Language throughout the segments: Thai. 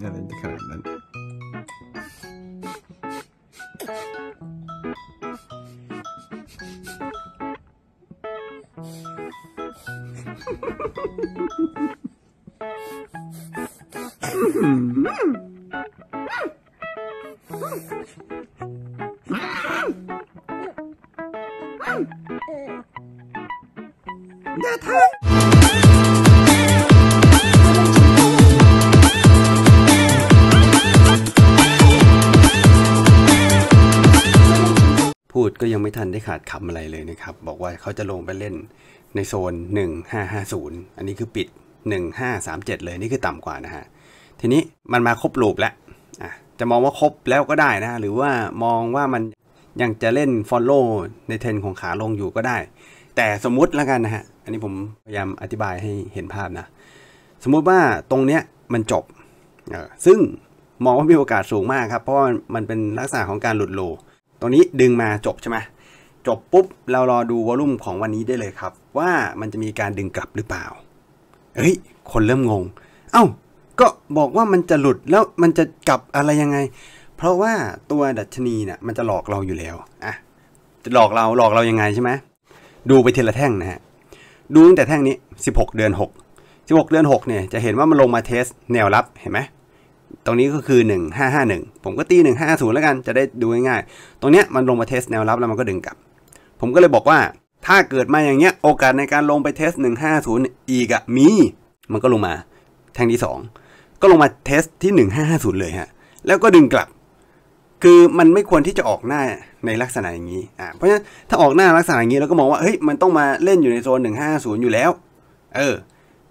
ja, det inte kalendern. 내 달! ดก็ยังไม่ทันได้ขาดคำอะไรเลยนะครับบอกว่าเขาจะลงไปเล่นในโซน1550 อันนี้คือปิด 1537 เลยนี่คือต่ำกว่านะฮะทีนี้มันมาครบลูปแล้วจะมองว่าครบแล้วก็ได้นะหรือว่ามองว่ามันยังจะเล่นฟอลโล่ในเทรนของขาลงอยู่ก็ได้ แต่สมมุติแล้วกันนะฮะ อันนี้ผมพยายามอธิบายให้เห็นภาพนะสมมุติว่าตรงเนี้ยมันจบซึ่งมองว่ามีโอกาสสูงมากครับเพราะมันเป็นลักษณะของการหลุดโลรงนี้ดึงมาจบใช่ไหมจบปุ๊บเรารอดูวอลุ่มของวันนี้ได้เลยครับ ว่ามันจะมีการดึงกลับหรือเปล่าเฮ้ยคนเริ่มงงเอา้าก็บอกว่ามันจะหลุดแล้วมันจะกลับอะไรยังไง เพราะว่าตัวดัชนีเนี่ยมันจะหลอกเราอยู่แล้วอ่ะจะหลอกเราหลอกเรายังไงใช่ไหมดูไปทีละแท่งนะฮะดูตั้งแต่แท่งนี้ 16 เดือน 6 16 เดือน6เนี่ยจะเห็นว่ามันลงมาเทสแนวรับเห็นไหมตรงนี้ก็คือ 1551 ผมก็ตี 1 5 0แล้วกัน จะได้ดูง่ายๆ ตรงเนี้ยมันลงมาเทสแนวรับแล้วมันก็ดึงกลับ ผมก็เลยบอกว่า ถ้าเกิดมาอย่างเงี้ย โอกาสในการลงไปเทส150 อีกอะมี มันก็ลงมา แทงที่ 2 ก็ลงมาเทสที่ 1550 เลยฮะ แล้วก็ดึงกลับ คือมันไม่ควรที่จะออกหน้าในลักษณะอย่างนี้อ่าเพราะฉะนั้นถ้าออกหน้าลักษณะอย่างนี้เราก็มองว่า เฮ้ย มันต้องมาเล่นอยู่ในโซน 150อยู่แล้ว เออ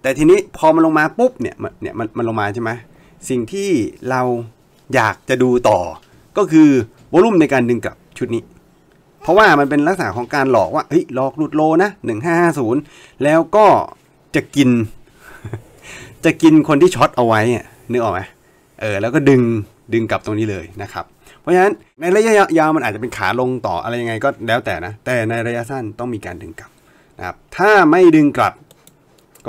แต่ทีนี้พอมันลงมาปุ๊บเนี่ย เนี่ย มันมันลงมาใช่ไหมสิ่งที่เราอยากจะดูต่อก็คือวอลุ่มในการดึงกลับชุดนี้เพราะว่ามันเป็นลักษณะของการหลอกว่าเฮ้ยหลอกหลุดโลนะ 1550 แล้วก็จะกิน จะกินคนที่ช็อตเอาไว้นึกออกไหมเออแล้วก็ดึงดึงกลับตรงนี้เลยนะครับเพราะฉะนั้นในระยะยาวมันอาจจะเป็นขาลงต่ออะไรยังไงก็แล้วแต่นะ แต่ในระยะสั้นต้องมีการดึงกลับนะครับถ้าไม่ดึงกลับ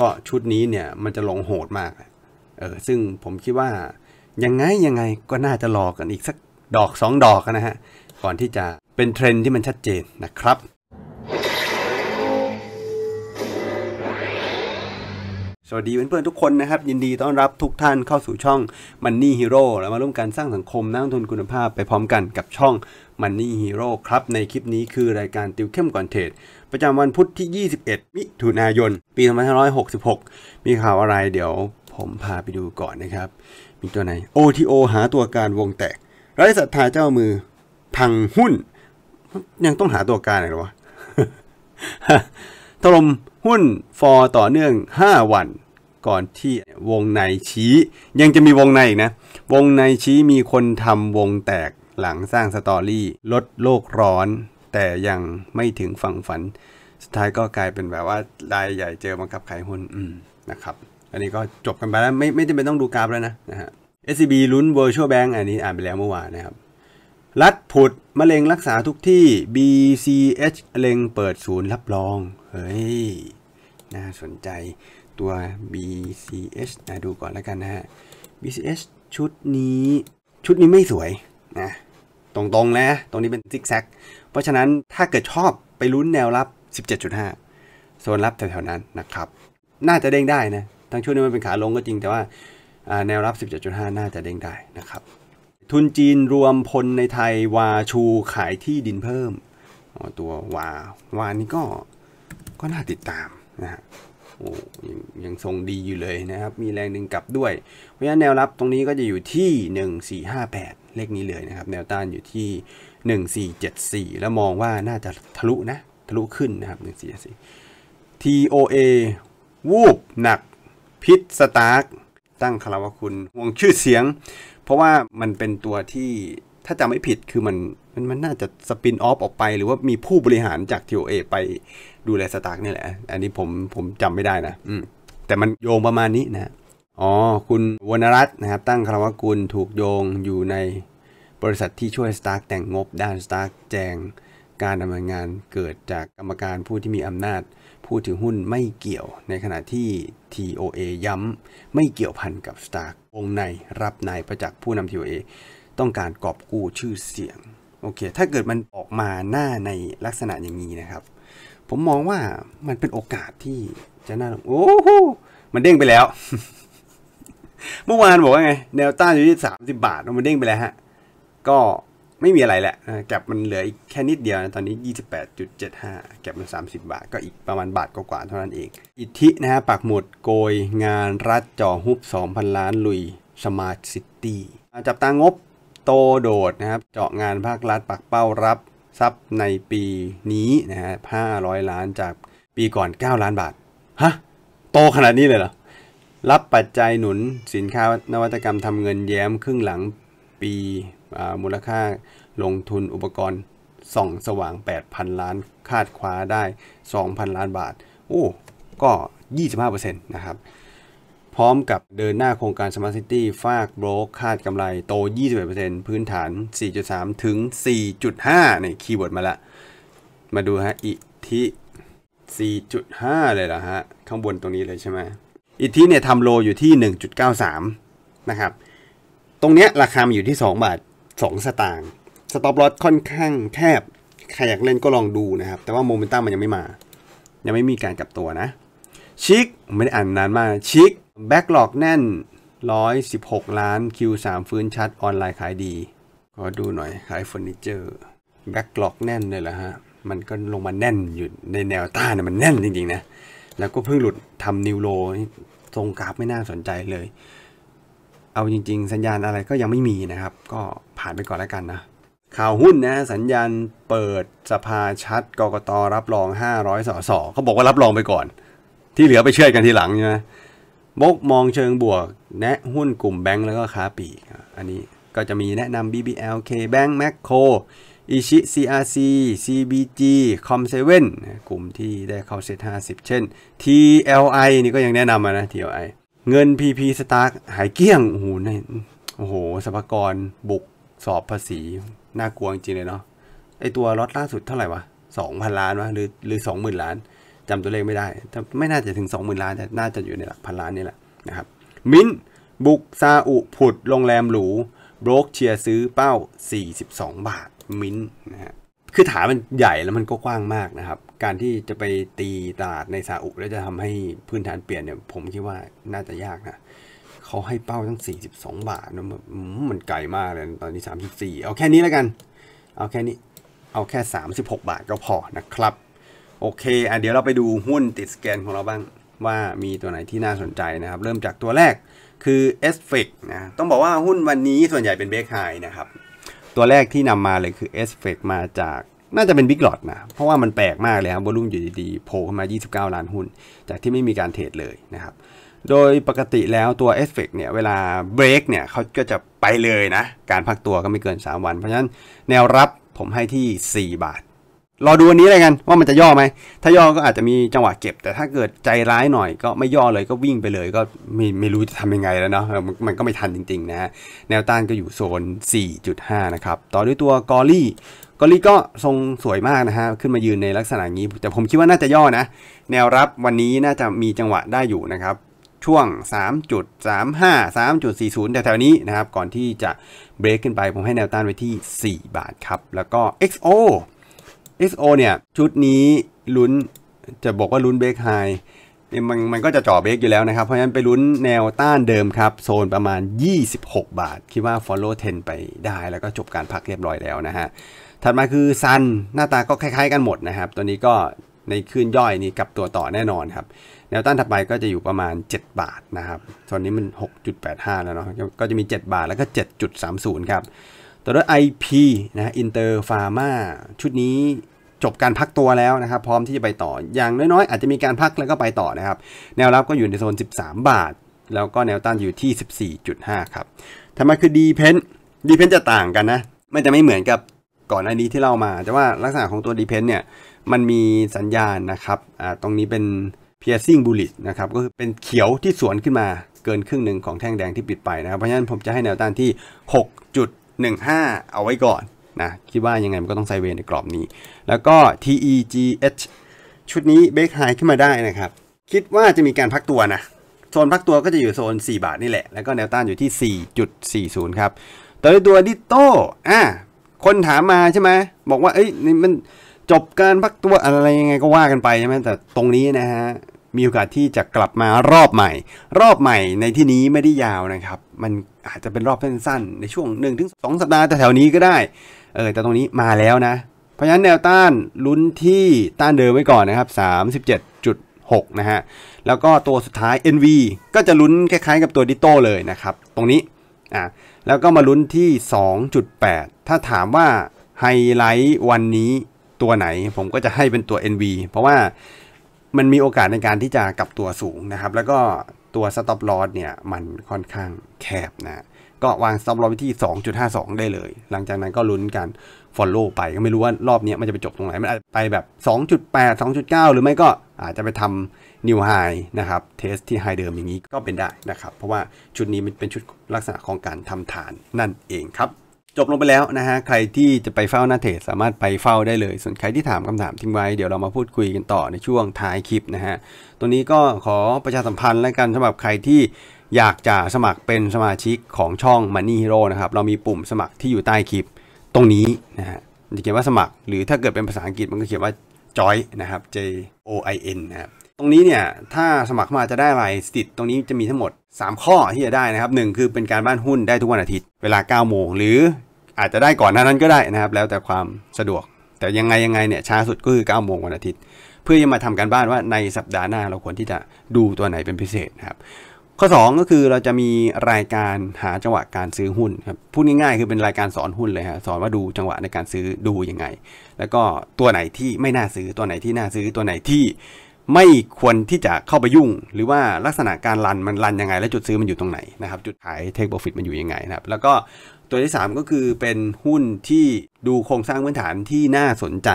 ก็ชุดนี้เนี่ยมันจะลงโหดมากเออซึ่งผมคิดว่ายังไง ยังไงก็น่าจะรอกันอีกสักดอกสองดอกนะฮะ ก่อนที่จะเป็นเทรนที่มันชัดเจนนะครับ สวัสดีเพื่อนๆทุกคนนะครับ ยินดีต้อนรับทุกท่านเข้าสู่ช่อง Money Hero แล้วมาร่วมกันสร้างสังคมนักลงทุนคุณภาพไปพร้อมกันกับช่อง Money Hero ครับ ในคลิปนี้คือรายการติวเข้มก่อนเทรดประจำวันพุทธที่ 21มิถุนายนปี2566มีข่าวอะไรเดี๋ยวผมพาไปดูก่อนนะครับ มีตัวไหน OTO หาตัวการวงแตกไร้ศรัทธาเจ้ามือ พังหุ้น ยังต้องหาตัวการหรอวะถล่มหุ้น ฟอร์ต่อเนื่อง 5 วัน ก่อนที่วงในชี้ ยังจะมีวงในนะ วงในชี้มีคนทำวงแตกหลังสร้างสตอรี่ลดโลกร้อน แต่ยังไม่ถึงฝั่งฝัน สุดท้ายก็กลายเป็นแบบว่ารายใหญ่เจอมังกับขายหุ้นนะครับอันนี้ก็จบกันไปแล้วไม่ไม่จำเป็นต้องดูกราฟแล้วนะนะฮะ SCB ลุ้น Virtual Bank อันนี้อ่านไปแล้วเมื่อวานนะครับ รัดผุด มะเร็งรักษาทุกที่ BCH เล็งเปิดศูนย์รับรองเฮ้ย น่าสนใจตัว BCH นะดูก่อนแล้วกันนะฮะ BCH ชุดนี้ชุดนี้ไม่สวยนะตรงๆนะตรงนี้เป็นซิกแซก เพราะฉะนั้นถ้าเกิดชอบไปลุ้นแนวรับ 17.5โซนรับแถวๆนั้นนะครับ น่าจะเด้งได้นะทั้งช่วงนี้มันเป็นขาลงก็จริงแต่ว่าแนวรับ 17.5 น่าจะเด้งได้นะครับทุนจีนรวมพลในไทยวาชูขายที่ดินเพิ่มตัววาวานี้ก็ก็น่าติดตามนะฮะโอ้ยังยังทรงดีอยู่เลยนะครับมีแรงดึงกลับด้วย เพราะฉะนั้นแนวรับตรงนี้ก็จะอยู่ที่ 1458 เลขนี้เลยนะครับแนวต้านอยู่ที่ 1474 แล้วมองว่าน่าจะทะลุนะทะลุขึ้นนะครับ1474 TOA วูบหนักพิษสตาร์กตั้งคารวะคุณห่วงชื่อเสียง เพราะว่ามันเป็นตัวที่ถ้าจำไม่ผิดคือมันมันมันน่าจะสปินออฟออกไป หรือว่ามีผู้บริหารจากทีโอเอไปดูแลสตาร์กนี่แหละ อันนี้ผมผมจำไม่ได้นะ อืม แต่มันโยงประมาณนี้นะ อ๋อ คุณวรรณรัตน์นะครับตั้งคารวะคุณถูกโยงอยู่ในบริษัทที่ช่วยสตาร์กแต่งงบด้านสตาร์กแจงการดำเนินงานเกิดจากกรรมการผู้ที่มีอำนาจผู้ถือหุ้นไม่เกี่ยวในขณะที่ TOA ย้ำไม่เกี่ยวพันกับ Stark องในรับนายประจักษ์ผู้นำ TOA ต้องการกอบกู้ชื่อเสียง โอเค ถ้าเกิดมันออกมาหน้าในลักษณะอย่างนี้นะครับ ผมมองว่ามันเป็นโอกาสที่จะน่าโอ้โหมันเด้งไปแล้วเมื่อวานบอกว่าไงแนวต้านอยู่ที่ 30 บาท มันเด้งไปแล้วฮะก็ไม่มีอะไรแหละ แก็บมันเหลืออีกแค่นิดเดียวนะตอนนี้ 28.75 แก็บมัน 30 บาท ก็อีกประมาณบาทกว่าๆเท่านั้นเอง อิทธินะฮะปักหมุด โกยงานรัฐจ่อฮุบ 2,000 ล้านลุย สมาร์ทซิตี้ จับตางบโตโดดนะครับ เจาะงานภาครัฐปักเป้ารับ ทรัพย์ในปีนี้นะฮะ 500 ล้านจากปีก่อน 9 ล้านบาท ฮะ โตขนาดนี้เลยเหรอ รับปัจจัยหนุนสินค้านวัตกรรมทำเงินแย้มครึ่งหลังปีมูลค่าลงทุนอุปกรณ์ส่องสว่าง 8,000 ล้านคาดคว้าได้ 2,000 ล้านบาทโอ้ก็ 25%นะครับ พร้อมกับเดินหน้าโครงการสมาร์ทซิตี้ฟากโบรก คาดกำไรโต 21%พื้นฐาน 4.3 ถึง 4.5ในคีย์เวิร์ดมาละมาดูฮะ อิทิ4.5 เลยเหรอฮะ ข้างบนตรงนี้เลยใช่ไหมอิทิเนี่ยทำโลอยู่ที่ 1.93 นะครับ ตรงเนี้ยราคามอยู่ที่ 2 บาท2 สตางค์ สต็อปลอสค่อนข้างแคบ ใครอยากเล่นก็ลองดูนะครับ แต่ว่าโมเมนตัมมันยังไม่มา ยังไม่มีการกลับตัวนะ ชิกไม่ได้อ่านนานมาก ชิกแบ็กหลอกแน่น 116 ล้าน Q3 ฟื้นชัดออนไลน์ขายดี ก็ดูหน่อยขายเฟอร์นิเจอร์แบ็กหลอกแน่นเลยเหรอฮะ มันก็ลงมาแน่นอยู่ในแนวต้านมันแน่นจริงๆนะ แล้วก็เพิ่งหลุดทำนิวโลทรงกราฟไม่น่าสนใจเลยเอาจริง ๆ สัญญาณอะไรก็ยังไม่มีนะครับ ก็ผ่านไปก่อนแล้วกันนะ ข่าวหุ้นนะ สัญญาณเปิดสภาชัดกกตรับรอง 500สสเขาบอกว่ารับรองไปก่อน ที่เหลือไปเชื่อกันทีหลังใช่ไหมบกมองเชิงบวก แนะหุ้นกลุ่มแบงก์แล้วก็ค้าปีกอันนี้ก็จะมีแนะนำ BBL K Bank Macco อิชิ CRC CBG Com7 กลุ่มที่ได้เข้าเซต50 เช่น TLI นี่ก็ยังแนะนำนะ TLI เงิน PP Stark หายเกี้ยงโอ้โหนี่โอ้โห สภากร บุกสอบภาษี น่ากลัวจริงเลยเนาะไอตัวลถล่าสุดเท่าไหร่วะสองพันล้านวะหรือหรือสองหมื่นล้าน จำตัวเลขไม่ได้ไม่น่าจะถึงสองหมื่นล้านแต่น่าจะอยู่ในหลักพันล้านนี่แหละนะครับมินบุก ซาอุผุดโรงแรม หรูบรกเชียร์ซื้อเป้า 42 บาทมินนะฮะคือฐานมันใหญ่แล้วมันก็กว้างมากนะครับการที่จะไปตีตลาดในซาอุแล้วจะทำให้พื้นฐานเปลี่ยนเนี่ย ผมคิดว่าน่าจะยากนะเขาให้เป้าตั้ง 42 บาทนะมันไกลมากเลยตอนนี้ 34 เอาแค่นี้แล้วกัน เอาแค่นี้ เอาแค่ 36 บาทก็พอนะครับ โอเคอ่ะเดี๋ยวเราไปดูหุ้นติดสแกนของเราบ้างว่ามีตัวไหนที่น่าสนใจนะครับ เริ่มจากตัวแรกคือ s f ฟนะต้องบอกว่าหุ้นวันนี้ส่วนใหญ่เป็นเบรกไฮนะครับ ตัวแรกที่นำมาเลยคือ s f ฟมาจากน่าจะเป็นบิ๊กหลอดนะเพราะว่ามันแปลกมากเลยครับวอลุ่มอยู่ดีๆโผล่ขึ้นมา 29 ล้านหุ้น จากที่ไม่มีการเทรดเลยนะครับ โดยปกติแล้วตัว s สเเนี่ย เวลาเบรกเนี่ยเขาก็จะไปเลยนะ การพักตัวก็ไม่เกิน 3 วัน เพราะฉะนั้นแนวรับผมให้ที่ 4 บาท รอดูวันนี้เลยกัน ว่ามันจะย่อไหม ถ้าย่อก็อาจจะมีจังหวะเก็บ แต่ถ้าเกิดใจร้ายหน่อยก็ไม่ย่อเลยก็วิ่งไปเลยก็ไม่ไม่รู้จะทำยังไงแล้วเนาะมันก็ไม่ทันจริงๆนะแนวต้านก็อยู่โซน4.5นะครับต่อด้วยตัวกอรี่กอลีก็ทรงสวยมากนะฮะ ขึ้นมายืนในลักษณะนี้ แต่ผมคิดว่าน่าจะย่อนะ แนวรับวันนี้น่าจะมีจังหวะได้อยู่นะครับ ช่วง 3.35 3.40แถวๆนี้นะครับ ก่อนที่จะเบรกขึ้นไป ผมให้แนวต้านไว้ที่ 4 บาทครับ แล้วก็ XO XO เนี่ย ชุดนี้ลุ้นจะบอกว่าลุ้นเบรกไฮมันมันก็จะจ่อเบรกอยู่แล้วนะครับ เพราะฉะนั้นไปลุ้นแนวต้านเดิมครับ โซนประมาณ 26 บาท คิดว่า follow 10 ไปได้ แล้วก็จบการพักเรียบร้อยแล้วนะฮะถัดมาคือซันหน้าตาก็คล้ายๆกันหมดนะครับ ตัวนี้ก็ในคืนย่อยนี่กับตัวต่อแน่นอนครับ แนวต้านถัดไปก็จะอยู่ประมาณ 7 บาทนะครับตอนนี้มัน 6.85 แล้วเนาะก็จะมี 7 บาทแล้วก็ 7.30 ครับ ตัวด้วย IP นะอินเตอร์ฟาร์มาชุดนี้จบการพักตัวแล้วนะครับ พร้อมที่จะไปต่ออย่างน้อยๆอาจจะมีการพักแล้วก็ไปต่อนะครับแนวรับก็อยู่ในโซน 13 บาท แล้วก็แนวต้านอยู่ที่ 14.5 ครับถัดมาคือดีเพนดีเพนจะต่างกันนะมันจะไม่เหมือนกับก่อนหน้านี้ที่เรามาแต่ว่าลักษณะของตัว depend เนี่ยมันมีสัญญาณนะครับอ่าตรงนี้เป็น piercing b u l l i s h นะครับ ก็คือเป็นเขียวที่สวนขึ้นมาเกินครึ่งหนึ่งของแท่งแดงที่ปิดไปนะครับเพราะฉะนั้นผมจะให้แนวต้านที่ 6.15 เอาไว้ก่อนนะคิดว่ายังไงมันก็ต้องไซเวนในกรอบนี้ แล้วก็ TEGH ชุดนี้เบรกไฮขึ้นมาได้นะครับ คิดว่าจะมีการพักตัวนะโซนพักตัวก็จะอยู่โซน4 บาทนี่แหละแล้วก็แนวต้านอยู่ที่ 4.40ครับต่อไปวตัวดิโต้อ่าคนถามมาใช่ไหมบอกว่าเอ้ยนี่มันจบการพักตัวอะไรยังไงก็ว่ากันไปใช่ไหมแต่ตรงนี้นะฮะมีโอกาสที่จะกลับมารอบใหม่ รอบใหม่ในที่นี้ไม่ได้ยาวนะครับ มันอาจจะเป็นรอบสั้นๆในช่วง1งสัปดาห์แต่แถวนี้ก็ได้เออแต่ตรงนี้มาแล้วนะ เพราะฉะนั้นแนวต้านลุ้นที่ต้านเดิมไว้ก่อนนะครับ 37.6นะฮะแล้วก็ตัวสุดท้าย NV ก็จะลุ้นคล้ายๆกับตัวดิโต้เลยนะครับตรงนี้อ่ะแล้วก็มาลุ้นที่ 2.8 ถ้าถามว่าไฮไลท์วันนี้ตัวไหนผมก็จะให้เป็นตัว NV เพราะว่ามันมีโอกาสในการที่จะกลับตัวสูงนะครับ แล้วก็ตัว Stop Loss เนี่ยมันค่อนข้างแคบนะ ก็วาง Stop Loss ไที่ 2.52 ได้เลย หลังจากนั้นก็ลุ้นกัน Follow ไปก็ไม่รู้ว่ารอบนี้มันจะไปจบตรงไหน มันอาจจะไปแบบ 2.8 2.9 หรือไม่ก็อาจจะไปทำนิวไฮนะครับ เทสที่ไฮเดิมอย่างนี้ก็เป็นได้นะครับ เพราะว่าชุดนี้มันเป็นชุดลักษณะของการทำฐานนั่นเองครับ จบลงไปแล้วนะฮะใครที่จะไปเฝ้าหน้าเทสสามารถไปเฝ้าได้เลย ส่วนใครที่ถามคำถามทิ้งไว้เดี๋ยวเรามาพูดคุยกันต่อในช่วงท้ายคลิปนะฮะตัวนี้ก็ขอประชาสัมพันธ์และกันสำหรับใครที่อยากจะสมัครเป็นสมาชิกของช่อง Money Hero นะครับเรามีปุ่มสมัครที่อยู่ใต้คลิปตรงนี้นะฮะจะเขียนว่าสมัคร หรือถ้าเกิดเป็นภาษาอังกฤษมันก็เขียนว่า join นะครับ J O I N นะครับตรงนี้เนี่ยถ้าสมัครมาจะได้อะไรสิทธิ์ตรงนี้จะมีทั้งหมด 3 ข้อที่จะได้นะครับ1คือเป็นการบ้านหุ้นได้ทุกวันอาทิตย์ เวลา9โมงหรืออาจจะได้ก่อนหน้านั้นก็ได้นะครับ แล้วแต่ความสะดวกแต่ยังไงยังไงเนี่ยช้าสุดก็คือ9โมงวันอาทิตย์ เพื่อจะมาทำการบ้านว่าในสัปดาห์หน้าเราควรที่จะดูตัวไหนเป็นพิเศษนะครับข้อ 2 ก็คือเราจะมีรายการหาจังหวะการซื้อหุ้นครับพูดง่ายๆคือเป็นรายการสอนหุ้นเลยฮะสอนว่าดูจังหวะในการซื้อดูยังไง แล้วก็ตัวไหนที่ไม่น่าซื้อตัวไหนที่น่าซื้อตัวไหนที่ไม่ควรที่จะเข้าไปยุ่ง หรือว่าลักษณะการรันมันรันยังไง และจุดซื้อมันอยู่ตรงไหนนะครับ จุดขายเทคโปรฟิตมันอยู่ยังไงนะครับ แล้วก็ตัวที่3ก็คือเป็นหุ้นที่ดูโครงสร้างพื้นฐานที่น่าสนใจ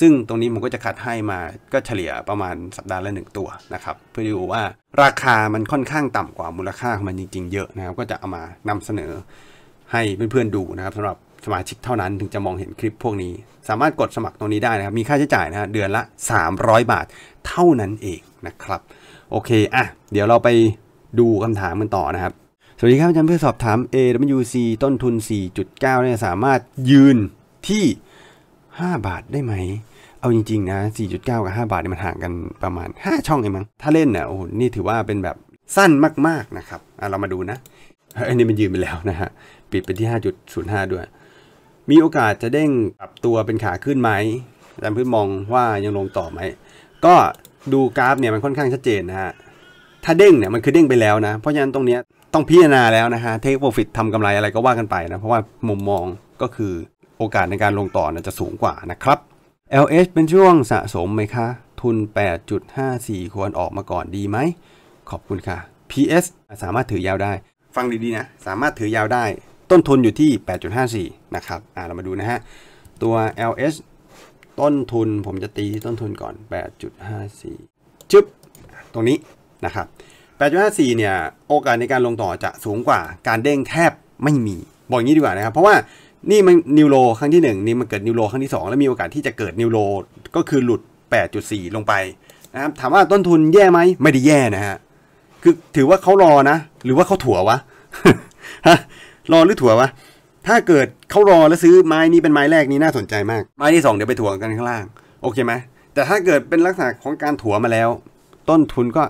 ซึ่งตรงนี้มันก็จะคัดให้มาก็เฉลี่ยประมาณสัปดาห์ละหนึ่งตัวนะครับเพื่อดูว่าราคามันค่อนข้างต่ำกว่ามูลค่าของมันจริงๆเยอะนะครับก็จะเอามานำเสนอให้เพื่อนๆดูนะครับสำหรับสมาชิกเท่านั้นถึงจะมองเห็นคลิปพวกนี้สามารถกดสมัครตรงนี้ได้นะครับ มีค่าใช้จ่ายนะฮะเดือนละ 300 บาทเท่านั้นเองนะครับ โอเค อ่ะ เดี๋ยวเราไปดูคำถามกันต่อนะครับ สวัสดีครับอาจารย์เพื่อสอบถาม AWC ต้นทุน 4.9เนี่ยสามารถยืนที่ 5 บาทได้ไหม เอาจริงๆนะ 4.9 กับ 5 บาทเนี่ยมันห่างกันประมาณ 5 ช่องเองมั้งถ้าเล่นนี่ะโอ้นี่ถือว่าเป็นแบบสั้นมากๆนะครับอ่ะเรามาดูนะอันนี้มันยืนไปแล้วนะฮะปิดไปที่ 5.05 ด้วยมีโอกาสจะเด้งปรับตัวเป็นขาขึ้นไหมอาจารย์พืนมองว่ายังลงต่อไหม ก็ดูกราฟเนี่ยมันค่อนข้างชัดเจนนะฮะ ถ้าเด้งเนี่ยมันคือเด้งไปแล้วนะ เพราะฉะนั้นตรงเนี้ยต้องพิจารณาแล้วนะฮะเทคโปรฟิตทำกำไรอะไรก็ว่ากันไปนะ เพราะว่ามุมมองก็คือโอกาสในการลงต่อนะจะสูงกว่านะครับ LH เป็นช่วงสะสมไหมคะ ทุน 8.54 ควรออกมาก่อนดีไหม ขอบคุณค่ะ PS สามารถถือยาวได้ ฟังดีๆนะ สามารถถือยาวได้ต้นทุนอยู่ที่ 8.54นะครับ อ่า เรามาดูนะฮะ ตัว LS ต้นทุนผมจะตีที่ต้นทุนก่อน 8.54จึ๊บ ตรงนี้ นะครับ8.54 เนี่ย โอกาสในการลงต่อจะสูงกว่าการเด้งแทบไม่มีบอกอย่างนี้ดีกว่านะครับ เพราะว่า นี่มันนิวโรครั้งที่1นี่มันเกิดนิวโรครั้งที่2แล้วมีโอกาสที่จะเกิดนิวโรก็คือหลุด 8.4 ลงไปนะครับถามว่าต้นทุนแย่ไหม ไม่ได้แย่นะฮะ คือถือว่าเขารอนะ หรือว่าเขาถั่ววะรอหรือถั่ววะ ถ้าเกิดเขารอแล้วซื้อไม้นี้เป็นไม้แรกนี้น่าสนใจมาก ไม้ที่สองเดี๋ยวไปถั่วกันข้างล่าง โอเคไหมแต่ถ้าเกิดเป็นลักษณะของการถั่วมาแล้ว ต้นทุนก็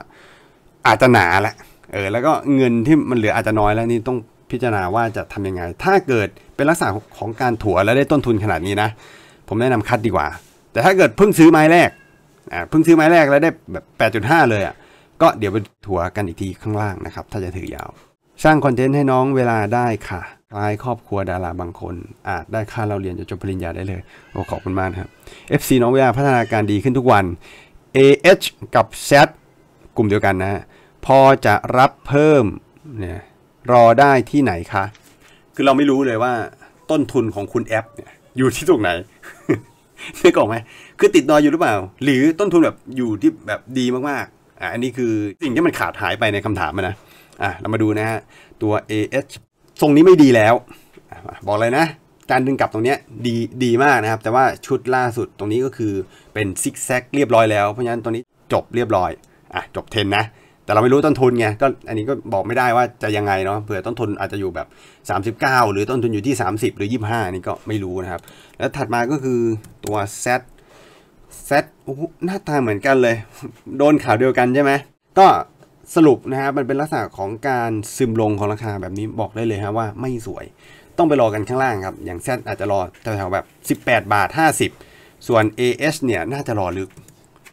อาจจะหนาละ เออ แล้วก็เงินที่มันเหลืออาจจะน้อยแล้วนี่ต้องพิจารณาว่าจะทํำยังไง ถ้าเกิดเป็นลักษณะของการถั่วแล้วได้ต้นทุนขนาดนี้นะ ผมแนะนำคัดดีกว่า แต่ถ้าเกิดเพิ่งซื้อไม้แรก อ่า เพิ่งซื้อไม้แรกแล้วได้แบบ 8.5 เลยอ่ะ ก็เดี๋ยวไปถั่วกันอีกทีข้างล่างนะครับ ถ้าจะถือยาวสร้างคอนเทนต์ให้น้องเวลาได้ค่ะคล้ายครอบครัวดาราบางคน อาจได้ค่าเราเรียนจนจบปริญญาได้เลย โอ้ขอบคุณมากครับ FC น้องเวลาพัฒนาการดีขึ้นทุกวัน AH กับ Z กลุ่มเดียวกันนะ พอจะรับเพิ่ม เนี่ย รอได้ที่ไหนคะ คือเราไม่รู้เลยว่า ต้นทุนของคุณแอปเนี่ยอยู่ที่ตรงไหนน่กออกไหม คือติดดอยอยู่หรือเปล่า หรือต้นทุนแบบอยู่ที่แบบดีมากๆ อ่ะอันนี้คือสิ่งที่มันขาดหายไปในคำถามนะอ่ะเรามาดูนะฮะตัว AH ทรงนี้ไม่ดีแล้วบอกเลยนะ การดึงกลับตรงนี้ดีดีมากนะครับแต่ว่าชุดล่าสุดตรงนี้ก็คือเป็นซิกแซกเรียบร้อยแล้วเพราะฉะนั้นตรงนี้จบเรียบร้อยอ่ะจบเทนนะแต่เราไม่รู้ต้นทุนไงก็อันนี้ก็บอกไม่ได้ว่าจะยังไงเนาะเผื่อต้นทุนอาจจะอยู่แบบ 39 หรือต้นทุนอยู่ที่ 30 หรือ 25นนี่ก็ไม่รู้นะครับแล้วถัดมาก็คือตัว Z ซตหน้าตาเหมือนกันเลย โดนข่าวเดียวกันใช่ไหมก็สรุปนะฮะมันเป็นลักษณะของการซึมลงของราคาแบบนี้บอกได้เลยฮะว่าไม่สวย ต้องไปรอกันข้างล่างครับ อย่างแซดอาจจะรอแถวๆแบบ 18 บาท 50 ส่วน AS เนี่ยน่าจะรอลึก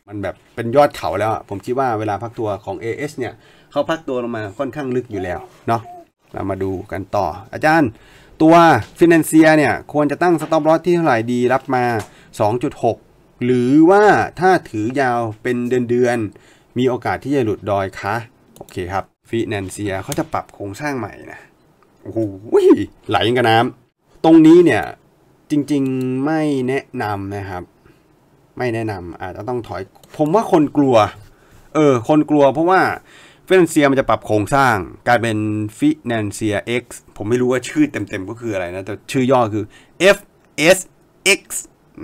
มันแบบเป็นยอดเขาแล้ว ผมคิดว่าเวลาพักตัวของ AS เนี่ยเขาพักตัวลงมาค่อนข้างลึกอยู่แล้วเนาะเรามาดูกันต่อ อาจารย์ ตัวฟินแลนเซียเนี่ยควรจะตั้งสต็อปลอสที่เท่าไหร่ดีรับมา 2.6 หรือว่าถ้าถือยาวเป็นเดือนเดือนมีโอกาสที่จะหลุดดอยคะโอเคครับฟิแนนเซียเขาจะปรับโครงสร้างใหม่นะโอ้โหไหลกันน้ำตรงนี้เนี่ยจริงๆไม่แนะนำนะครับ ไม่แนะนำอาจจะต้องถอยผมว่าคนกลัวเออคนกลัวเพราะว่าฟิแนนเซียมันจะปรับโครงสร้างกลายเป็นฟิแนนเซีย X ผมไม่รู้ว่าชื่อเต็มๆก็คืออะไรนะแต่ชื่อย่อคือ FSX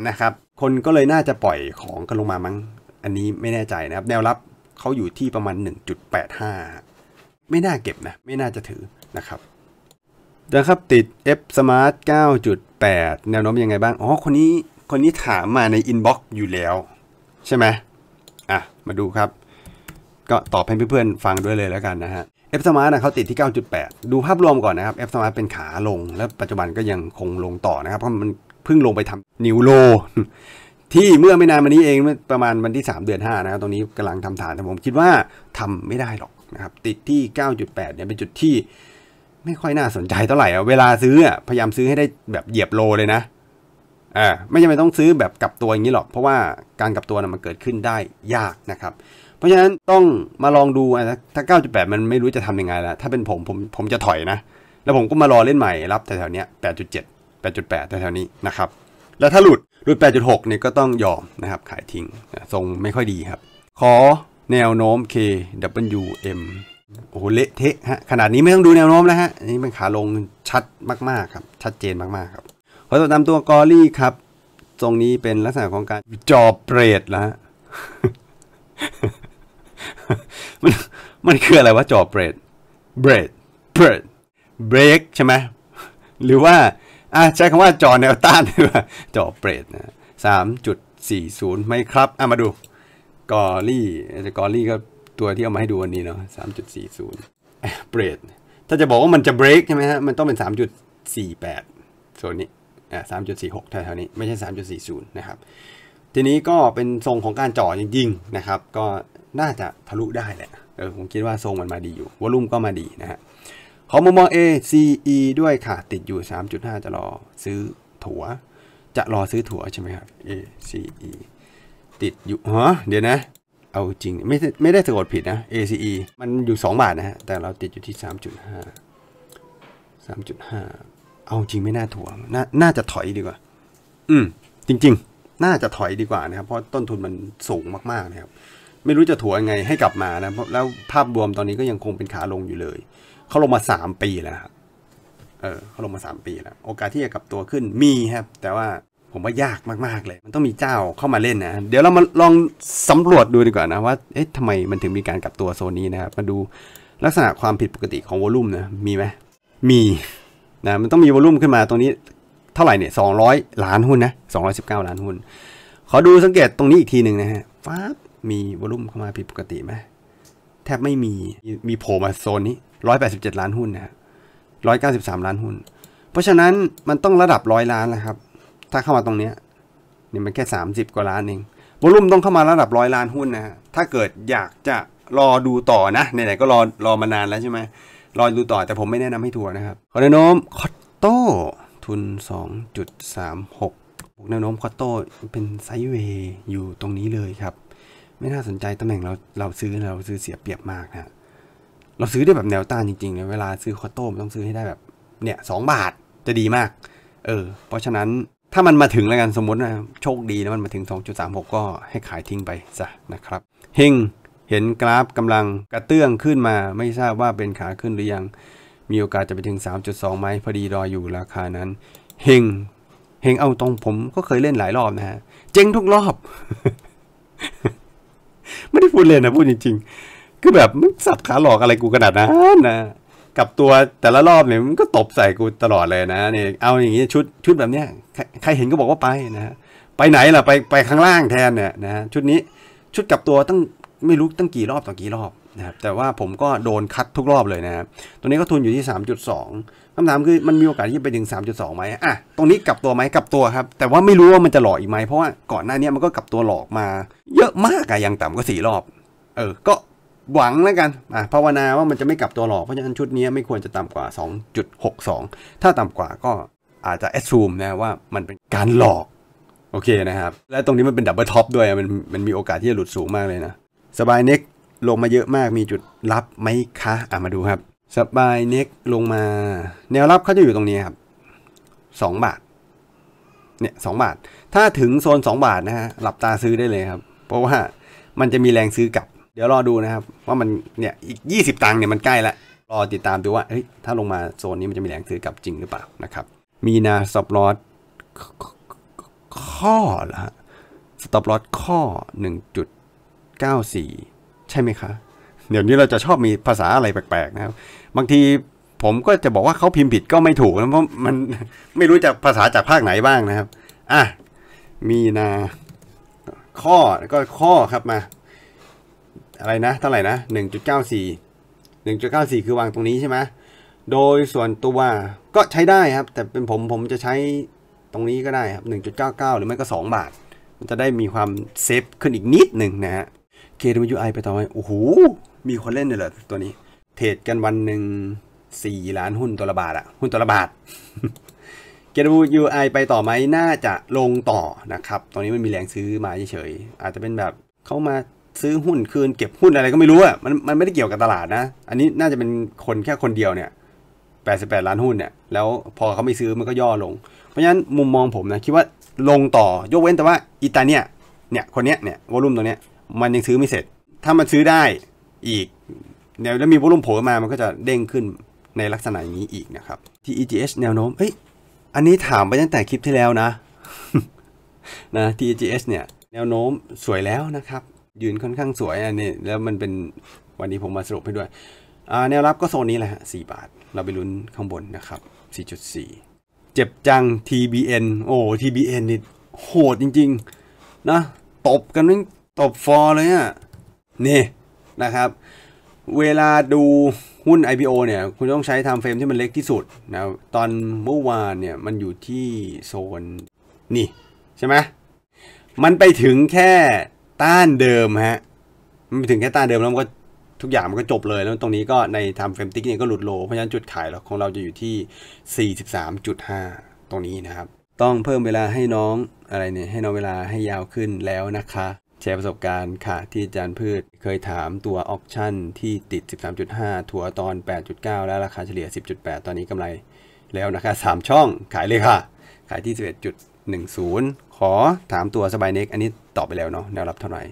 นะครับคนก็เลยน่าจะปล่อยของกันลงมามั้ง อันนี้ไม่แน่ใจนะครับแนวรับเขาอยู่ที่ประมาณ 1.85 ไม่น่าเก็บนะ ไม่น่าจะถือนะครับนะครับติด F Smart 9.8 แนวโน้มยังไงบ้าง อ๋อ คนนี้คนนี้ถามมาในอินบ็อกซ์อยู่แล้วใช่ไหม อ่ะ มาดูครับ ก็ตอบให้เพื่อนๆ ฟังด้วยเลยแล้วกันนะฮะ F Smart นะเขาติดที่ 9.8 ดูภาพรวมก่อนนะครับ F Smart เป็นขาลง และปัจจุบันก็ยังคงลงต่อนะครับ เพราะมันเพิ่งลงไปทำนิวโลที่เมื่อไม่นานมานี้เองประมาณวันที่ 3 เดือน5นะครับตรงนี้กำลังทำฐาน แต่ผมคิดว่าทำไม่ได้หรอกนะครับ ติดที่ 9.8เนี่ยเป็นจุดที่ไม่ค่อยน่าสนใจเท่าไหร่เวลาซื้อพยายามซื้อให้ได้แบบเหยียบโลเลยนะ อ่าไม่จำเป็นต้องซื้อแบบกลับตัวอย่างนี้หรอก เพราะว่าการกลับตัวนะมันเกิดขึ้นได้ยากนะครับ เพราะฉะนั้นต้องมาลองดูนะถ้า9.8มันไม่รู้จะทํำยังไงแล้วถ้าเป็นผมผมผมจะถอยนะ แล้วผมก็มารอเล่นใหม่รับแถวๆนี้8.7 8.8แถวๆนี้นะครับ แล้วถ้าหลุดรุ่น8.6 เนี่ยก็ต้องยอมนะครับ ขายทิ้งทรงไม่ค่อยดีครับ ขอแนวโน้ม KWM โอ้โห เละเทะฮะ ขนาดนี้ไม่ต้องดูแนวโน้มแล้วฮะ นี่เป็นขาลงชัดมากๆครับ ชัดเจนมาก ๆ ครับ ขอตัวตามตัวกอรี่ครับทรงนี้เป็นลักษณะของการ จอเปรตนะฮะมันมันคืออะไรวะจอเบรด เบรดเบรด เบรกใช่ไหมหรือว่าอ่ะ ใช้คำว่าจอแนวต้านเีกว่าจอเปรตนะสามจุดสี่ศูนย์ไหมครับ อ่ะ มาดู กอรี่กอรี่ ก็ตัวที่เอามาให้ดูวันนี้เนาะสามจุดสี่ศูนย์เปรตถ้าจะบอกว่ามันจะเบรกใช่ไหมฮะ มันต้องเป็นสามจุดสี่แปดโซนนี้อ่ะสามจุดสี่หกแถวๆนี้ไม่ใช่สามจุดสี่ศูนย์นะครับ ทีนี้ก็เป็นทรงของการจ่อจริงๆ นะครับ ก็น่าจะทะลุได้แหละเออผมคิดว่าทรงมันมาดีอยู่วอลุ่มก็มาดีนะฮะขอมุมมอง A C E ด้วยค่ะ ติดอยู่ 3.5จะรอซื้อถัว จะรอซื้อถัวใช่ไหมครับ A C E ติดอยู่ฮะเดี๋ยวนะ เอาจริงไม่ไม่ได้สะกดผิดนะ A C E มันอยู่2บาทนะฮะแต่เราติดอยู่ที่ 3.5 3.5 เอาจริงไม่น่าถัวนาน่าจะถอยดีกว่า อืมจริงๆ น่าจะถอยดีกว่านะครับเพราะต้นทุนมันสูงมากๆนะครับ ไม่รู้จะถัวยังไงให้กลับมานะแล้วภาพรวมตอนนี้ก็ยังคงเป็นขาลงอยู่เลยเขาลงมาสามปีแล้วครับเออเขาลงมาสามปีแล้ว โอกาสที่จะกลับตัวขึ้นมีครับ แต่ว่าผมว่ายากมากๆเลย มันต้องมีเจ้าเข้ามาเล่นนะ เดี๋ยวเรามาลองสำรวจดูดีกว่านะว่า เอ๊ะทำไมมันถึงมีการกลับตัวโซนนี้นะครับ มาดูลักษณะความผิดปกติของวอลุ่มนะ มีไหม มีนะ มันต้องมีวอลุ่มขึ้นมาตรงนี้ เท่าไหร่เนี่ยสองร้อยล้านหุ้นนะสองร้อยสิบเก้าล้านหุ้น ขอดูสังเกตตรงนี้อีกทีหนึ่งนะฮะฟ้ามีวอลุ่มเข้ามาผิดปกติไหมแทบไม่มี มีโผล่มาโซนนี้ร้อยแปดสิบเจ็ดล้านหุ้นนะฮะร้อยเก้าสิบสามล้านหุ้น เพราะฉะนั้นมันต้องระดับร้อยล้านนะครับ ถ้าเข้ามาตรงเนี้ยนี่มันแค่สสามิบกว่าล้านเองวอลุ่มต้องเข้ามาระดับร้อยล้านหุ้นนะฮะ ถ้าเกิดอยากจะรอดูต่อนะ ไหนๆก็รอรอมานานแล้วใช่ไหมรอดูต่อแต่ผมไม่แนะนำให้ทัวร์นะครับขอแนะนำคอตโต้ทุนสองจุมหกแนวโน้มคอตโต้เป็นไซเวย์อยู่ตรงนี้เลยครับ ไม่น่าสนใจตำแหน่งเราเราซื้อเราซื้อเสียเปรียบมากนะเราซื้อได้แบบแนวต้านจริงๆเลยเวลาซื้อคอโต้ต้องซื้อให้ได้แบบ เนี่ยสองบาทจะดีมาก เออ เพราะฉะนั้นถ้ามันมาถึงแล้วกันสมมตินะ โชคดีนะ มันมาถึง 2.36 ก็ให้ขายทิ้งไปซะนะครับ เฮงเห็นกราฟกำลังกระเตื้องขึ้นมา ไม่ทราบว่าเป็นขาขึ้นหรือยัง มีโอกาสจะไปถึง 3.2ไหมพอดีรออยู่ราคานั้น เฮงเฮงเอาตรงผม ก็เคยเล่นหลายรอบนะฮะ เจ๊งทุกรอบ ไม่ได้พูดเล่นนะพูดจริงๆคือแบบมึงสับขาหลอกอะไรกูขนาดนั้นนะ กับตัวแต่ละรอบเนี่ยมันก็ตบใส่กูตลอดเลยนะเนี่ยเอาอย่างงี้ชุดชุดแบบเนี้ยใครเห็นก็บอกว่าไปนะไปไหนล่ะไปไปข้างล่างแทนเนี่ยนะชุดนี้ชุดกับตัวตั้งไม่รู้ตั้งกี่รอบต่อกี่รอบนะครับแต่ว่าผมก็โดนคัดทุกรอบเลยนะครตัวนี้ก็ทุนอยู่ที่สสามจุดองคำถามคือมันมีโอกาสที่จะไปถึงสสามจุดองไหมอ่ะตรงนี้กลับตัวไหมกลับตัวครับ แต่ว่าไม่รู้ว่ามันจะหลอกอีกไหมเพราะว่าก่อนหน้านี้มันก็กลับตัวหลอกมา เยอะมากอะยังต่ำก็สี่รอบเออก็หวังแล้วกัน อ่ะภาวนาว่ามันจะไม่กลับตัวหลอก เพราะฉะนั้นชุดนี้ไม่ควรจะต่ำกว่า 2.62 ถ้าต่ำกว่าก็อาจจะแอดซูมนะว่ามันเป็นการหลอก โอเคนะครับ และตรงนี้มันเป็นดับเบิลท็อปด้วยมันมันมีโอกาสที่จะหลุดสูงมากเลยนะ สบายเน็กลงมาเยอะมากมีจุดรับไหมคะอ่ะมาดูครับสบายเน็กลงมาแนวรับเขาจะอยู่ตรงนี้ครับ2บาทเนี่ยสบาท ถ้าถึงโซน 2 บาทนะฮะหลับตาซื้อได้เลยครับเพราะว่ามันจะมีแรงซื้อกลับเดี๋ยวรอดูนะครับว่ามันเนี่ยอีก 20 ตังค์เนี่ยมันใกล้ละรอติดตามดูว่าเฮ้ยถ้าลงมาโซนนี้มันจะมีแรงซื้อกลับจริงหรือเปล่านะครับ มีนาสต็อปลอสข้อละสต็อปลอสข้อ 1.94 ใช่ไหมคะ เดี๋ยวนี้เราจะชอบมีภาษาอะไรแปลกๆนะครับ บางทีผมก็จะบอกว่าเขาพิมพ์ผิดก็ไม่ถูกนะเพราะมันไม่รู้จากภาษาจากภาคไหนบ้างนะครับอ่ะมีนาข้อก็ข้อครับมาอะไรนะเท่าไหร่นะ 1.94 1.94 คือวางตรงนี้ใช่ไหมโดยส่วนตัวก็ใช้ได้ครับ แต่เป็นผมผมจะใช้ตรงนี้ก็ได้ครับ 1.99 หรือไม่ก็ 2 บาท มันจะได้มีความเซฟขึ้นอีกนิดหนึ่งนะฮะ KWI ไปต่อไปโอ้โห มีคนเล่นเลยเหรอตัวนี้ เทรดกันวันหนึ่ง4 ล้านหุ้นตัวละบาทอะหุ้นตัวละบาท KWI ไปต่อไหมน่าจะลงต่อนะครับตอนนี้มันมีแรงซื้อมาเฉยๆอาจจะเป็นแบบเข้ามาซื้อหุ้นคืนเก็บหุ้นอะไรก็ไม่รู้อ่ะมันมันไม่ได้เกี่ยวกับตลาดนะ อันนี้น่าจะเป็นคนแค่คนเดียวเนี่ยแปดสิบแปดล้านหุ้นเนี่ย แล้วพอเขาไม่ซื้อมันก็ย่อลง เพราะฉะนั้นมุมมองผมนะคิดว่าลงต่อยกเว้นแต่ว่าอิตาเนี่ยเนี่ยคนเนี้ยเนี่ยวอลุ่มตัวเนี้ยมันยังซื้อไม่เสร็จ ถ้ามันซื้อได้อีกเดี๋ยวแล้วมีวอลุ่มโผล่มามันก็จะเด้งขึ้นในลักษณะอย่างนี้อีกนะครับที่ e t h แนวโน้มเอ้ยอันนี้ถามไปตั้งแต่คลิปที่แล้วนะนะ TGS เนี่ย แนวโน้มสวยแล้วนะครับยืนค่อนข้างสวยอันนี้แล้วมันเป็นวันนี้ผมมาสรุปให้ด้วยแนวรับก็โซนนี้แหละฮะสี่บาท เราไปลุ้นข้างบนนะครับ 4.4 เจ็บจัง TBN โอ้ TBN นี่โหดจริง ๆ นะ ตบกันนึงตบฟอร์เลยอะนี่ นะครับ เวลาดูหุ้น IPO เนี่ยคุณต้องใช้ทำเฟรมที่มันเล็กที่สุดนะตอนเมื่อวานเนี่ยมันอยู่ที่โซนนี่ ใช่ไหมมันไปถึงแค่ต้านเดิมฮะมันถึงแค่ต้านเดิมแล้ว มันก็ทุกอย่างมันก็จบเลยแล้วตรงนี้ก็ในทำเฟมติกเนี่ยก็หลุดโลเพราะฉะนั้นจุดขายของเราจะอยู่ที่ 43.5 ตรงนี้นะครับ ต้องเพิ่มเวลาให้น้องอะไรเนี่ย ให้น้องเวลาให้ยาวขึ้นแล้วนะคะ แชร์ประสบการณ์ค่ะ ที่อาจารย์พืชเคยถามตัวออปชั่นที่ติด 13.5ถัวตอน 8.9 แล้วราคาเฉลี่ย10.8 ตอนนี้กำไรแล้วนะคะ3ช่องขายเลยค่ะขายที่ 11.10ขอถามตัวสบายเน็กอันนี้ตอบไปแล้วเนาะแนวรับเท่าไหร่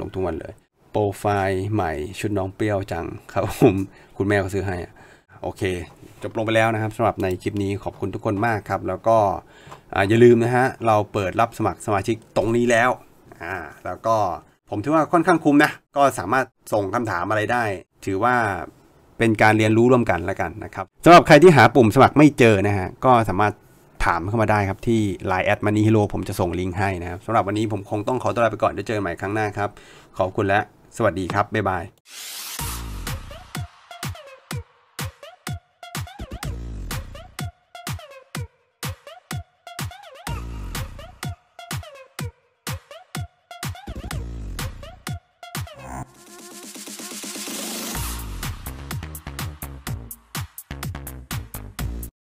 ลงทุกวันเลย โปรไฟล์ใหม่ชุดน้องเปรี้ยวจังครับผมคุณแม่ก็ซื้อให้โอเค จบลงไปแล้วนะครับสำหรับในคลิปนี้ขอบคุณทุกคนมากครับ แล้วก็อย่าลืมนะฮะเราเปิดรับสมัครสมาชิกตรงนี้แล้วอ่าแล้วก็ผมถือว่าค่อนข้างคุ้มนะก็สามารถส่งคำถามอะไรได้ ถือว่าเป็นการเรียนรู้ร่วมกันแล้วกันนะครับสำหรับใครที่หาปุ่มสมัครไม่เจอนะฮะก็สามารถถามเข้ามาได้ครับที่ Line แอดมานีฮิโรผมจะส่งลิงก์ให้นะครับสำหรับวันนี้ผมคงต้องขอตัวลาไปก่อนเดวเจอกันใหม่ครั้งหน้าครับ ขอบคุณและสวัสดีครับ บ๊ายบาย